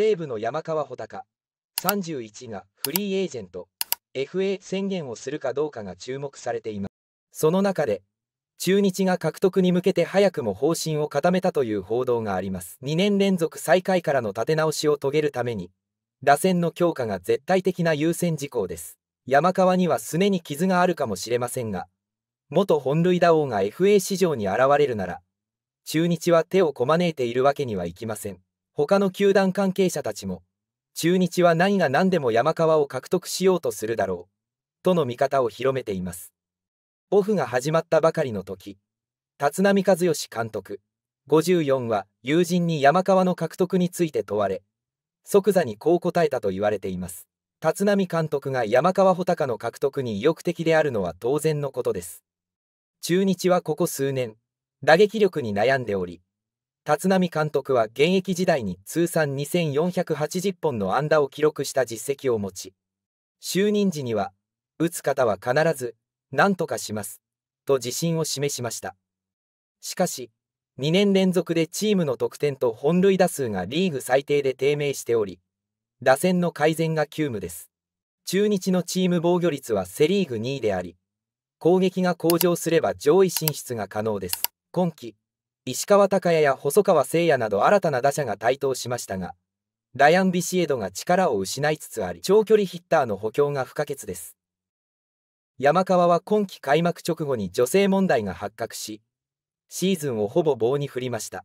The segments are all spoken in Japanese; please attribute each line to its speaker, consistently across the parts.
Speaker 1: 西武の山川穂高31がフリーエージェント FA 宣言をするかどうかが注目されていますその中で中日が獲得に向けて早くも方針を固めたという報道があります2年連続最下位からの立て直しを遂げるために打線の強化が絶対的な優先事項です山川にはすねに傷があるかもしれませんが元本塁打王が FA 市場に現れるなら中日は手をこまねいているわけにはいきません他の球団関係者たちも、中日は何が何でも山川を獲得しようとするだろう、との見方を広めています。オフが始まったばかりの時、立浪和義監督、54は友人に山川の獲得について問われ、即座にこう答えたと言われています。立浪監督が山川穂高の獲得に意欲的であるのは当然のことです。中日はここ数年、打撃力に悩んでおり、立浪監督は現役時代に通算2480本の安打を記録した実績を持ち、就任時には、打つ方は必ず、何とかします、と自信を示しました。しかし、2年連続でチームの得点と本塁打数がリーグ最低で低迷しており、打線の改善が急務です。中日のチーム防御率はセ・リーグ2位であり、攻撃が向上すれば上位進出が可能です。今季石川昂弥や細川誠也など新たな打者が台頭しましたが、ライアン・ビシエドが力を失いつつあり、長距離ヒッターの補強が不可欠です。山川は今季開幕直後に女性問題が発覚し、シーズンをほぼ棒に振りました。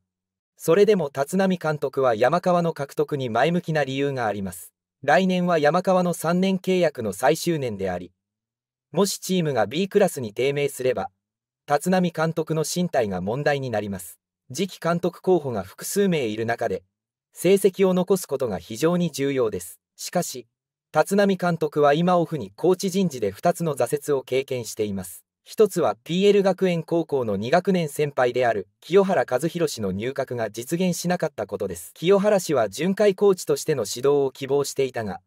Speaker 1: それでも立浪監督は山川の獲得に前向きな理由があります。来年は山川の3年契約の最終年であり、もしチームが B クラスに低迷すれば、立浪監督の進退が問題になります。次期監督候補が複数名いる中で、成績を残すことが非常に重要です。しかし、立浪監督は今オフにコーチ人事で2つの挫折を経験しています。1つは PL 学園高校の2学年先輩である清原和博氏の入閣が実現しなかったことです。清原氏は巡回コーチとしての指導を希望していたが、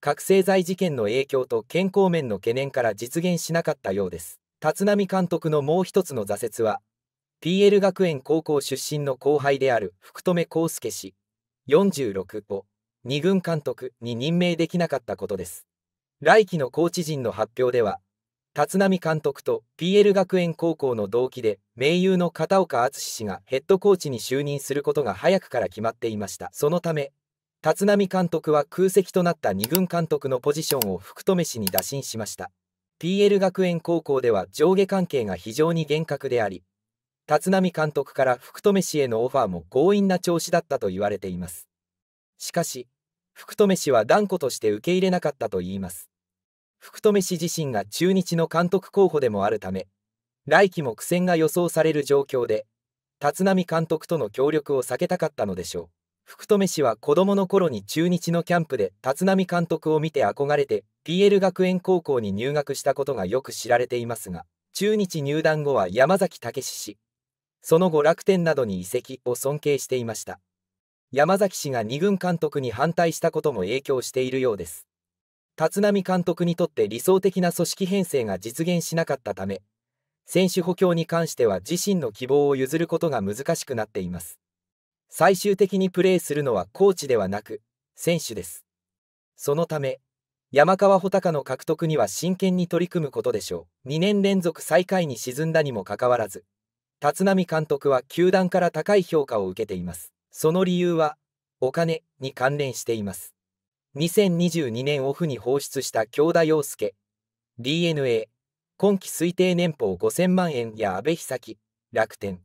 Speaker 1: 覚醒剤事件の影響と健康面の懸念から実現しなかったようです。立浪監督のもう一つの挫折は PL 学園高校出身の後輩である福留康介氏46を2軍監督に任命できなかったことです来期のコーチ陣の発表では立浪監督と PL 学園高校の同期で盟友の片岡敦氏がヘッドコーチに就任することが早くから決まっていましたそのため立浪監督は空席となった2軍監督のポジションを福留氏に打診しました PL 学園高校では上下関係が非常に厳格であり、立浪監督から福留氏へのオファーも強引な調子だったと言われています。しかし、福留氏は断固として受け入れなかったと言います。福留氏自身が中日の監督候補でもあるため、来季も苦戦が予想される状況で、立浪監督との協力を避けたかったのでしょう。福留氏は子供の頃に中日のキャンプで立浪監督を見て憧れて PL 学園高校に入学したことがよく知られていますが中日入団後は山崎武史氏その後楽天などに移籍を尊敬していました山崎氏が2軍監督に反対したことも影響しているようです立浪監督にとって理想的な組織編成が実現しなかったため選手補強に関しては自身の希望を譲ることが難しくなっています最終的にプレーするのはコーチではなく、選手です。そのため、山川穂高の獲得には真剣に取り組むことでしょう。2年連続最下位に沈んだにもかかわらず、立浪監督は球団から高い評価を受けています。その理由は、お金に関連しています。2022年オフに放出した京田洋介、DNA、今季推定年俸5000万円や阿部久樹、楽天。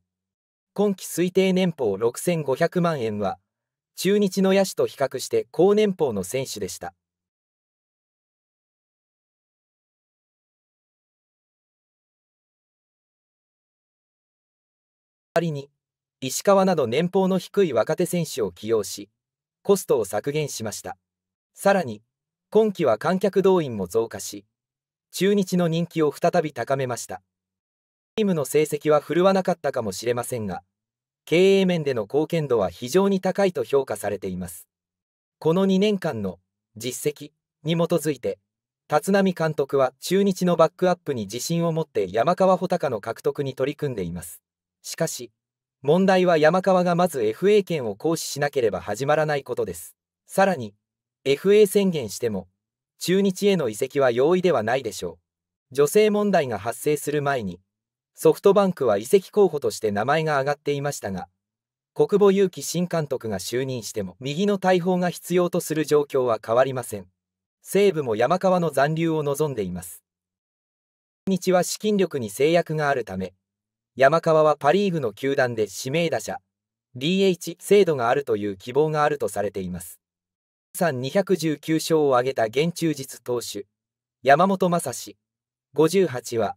Speaker 1: 今季推定年俸6500万円は、中日の野手と比較して高年俸の選手でした。仮に、石川など年俸の低い若手選手を起用し、コストを削減しました。さらに、今季は観客動員も増加し、中日の人気を再び高めました。チームの成績は振るわなかったかもしれませんが、経営面での貢献度は非常に高いと評価されています。この2年間の実績に基づいて、立浪監督は中日のバックアップに自信を持って山川穂高の獲得に取り組んでいます。しかし、問題は山川がまず FA 権を行使しなければ始まらないことです。さらに、FA 宣言しても、中日への移籍は容易ではないでしょう。女性問題が発生する前に、ソフトバンクは移籍候補として名前が挙がっていましたが、国母勇気新監督が就任しても、右の大砲が必要とする状況は変わりません。西武も山川の残留を望んでいます。日は資金力に制約があるため、山川はパ・リーグの球団で指名打者、DH 制度があるという希望があるとされています。3 219勝を挙げた現中実投手、山本昌史、58は、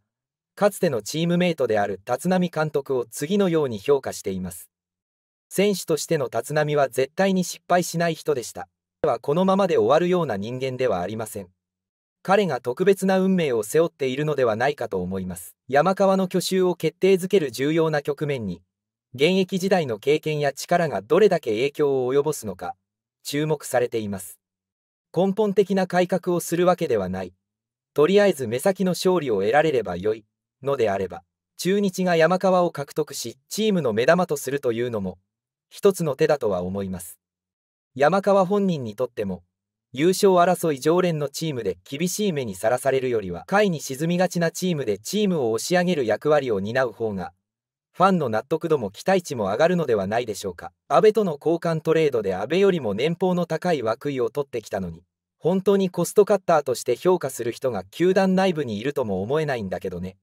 Speaker 1: かつてのチームメイトである立浪監督を次のように評価しています。選手としての立浪は絶対に失敗しない人でした。はこのままで終わるような人間ではありません。彼が特別な運命を背負っているのではないかと思います。山川の去就を決定づける重要な局面に、現役時代の経験や力がどれだけ影響を及ぼすのか、注目されています。根本的な改革をするわけではない。とりあえず目先の勝利を得られればよい。のであれば、中日が山川を獲得し、チームの目玉とするというのも、一つの手だとは思います。山川本人にとっても、優勝争い常連のチームで厳しい目にさらされるよりは、下位に沈みがちなチームでチームを押し上げる役割を担う方が、ファンの納得度も期待値も上がるのではないでしょうか。安倍との交換トレードで安倍よりも年俸の高い枠位を取ってきたのに、本当にコストカッターとして評価する人が球団内部にいるとも思えないんだけどね。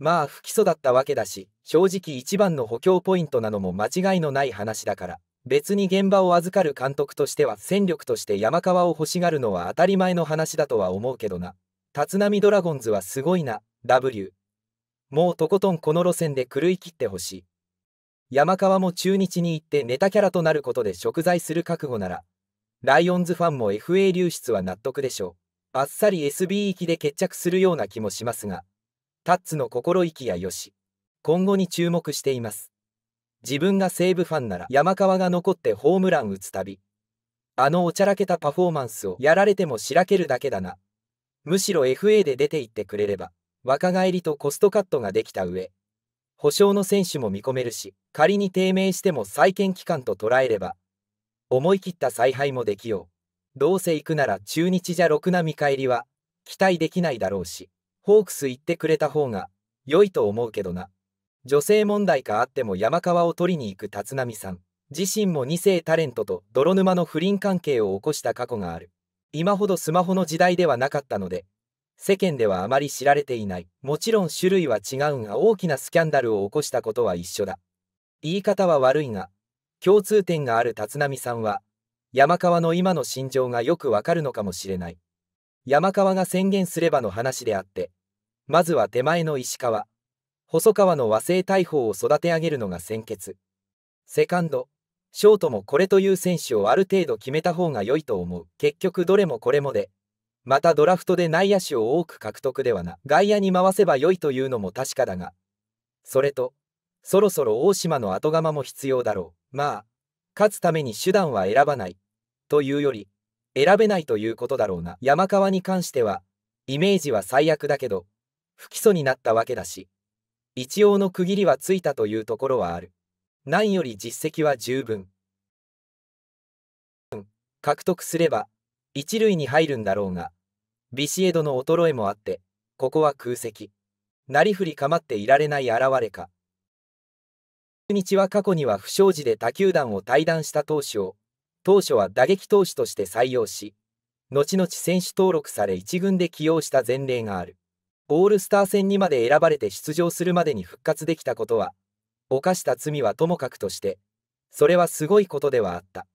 Speaker 1: まあ不起訴だったわけだし、正直一番の補強ポイントなのも間違いのない話だから、別に現場を預かる監督としては戦力として山川を欲しがるのは当たり前の話だとは思うけどな。立浪ドラゴンズはすごいな、W。もうとことんこの路線で狂い切ってほしい。山川も中日に行ってネタキャラとなることで贖罪する覚悟なら、ライオンズファンも FA 流出は納得でしょう。あっさり SB 行きで決着するような気もしますが。タッツの心意気やよし。今後に注目しています。自分が西武ファンなら山川が残ってホームラン打つたび。あのおちゃらけたパフォーマンスをやられてもしらけるだけだな。むしろ FA で出ていってくれれば、若返りとコストカットができた上、保証の選手も見込めるし、仮に低迷しても再建期間と捉えれば、思い切った采配もできよう。どうせ行くなら中日じゃろくな見返りは期待できないだろうし。ホークス行ってくれた方が良いと思うけどな。女性問題かあっても山川を取りに行く立浪さん。自身も2世タレントと泥沼の不倫関係を起こした過去がある。今ほどスマホの時代ではなかったので、世間ではあまり知られていない。もちろん種類は違うが大きなスキャンダルを起こしたことは一緒だ。言い方は悪いが、共通点がある立浪さんは、山川の今の心情がよくわかるのかもしれない。山川が宣言すればの話であって、まずは手前の石川、細川の和製大砲を育て上げるのが先決。セカンド、ショートもこれという選手をある程度決めた方が良いと思う。結局どれもこれもで。またドラフトで内野手を多く獲得ではな、外野に回せば良いというのも確かだが。それと、そろそろ大島の後釜も必要だろう。まあ、勝つために手段は選ばない。というより、選べないということだろうな山川に関してはイメージは最悪だけど不起訴になったわけだし一応の区切りはついたというところはある何より実績は十分獲得すれば一塁に入るんだろうがビシエドの衰えもあってここは空席なりふり構っていられない現れか中日は過去には不祥事で他球団を退団した投手を当初は打撃投手として採用し、後々選手登録され1軍で起用した前例がある。オールスター戦にまで選ばれて出場するまでに復活できたことは、犯した罪はともかくとして、それはすごいことではあった。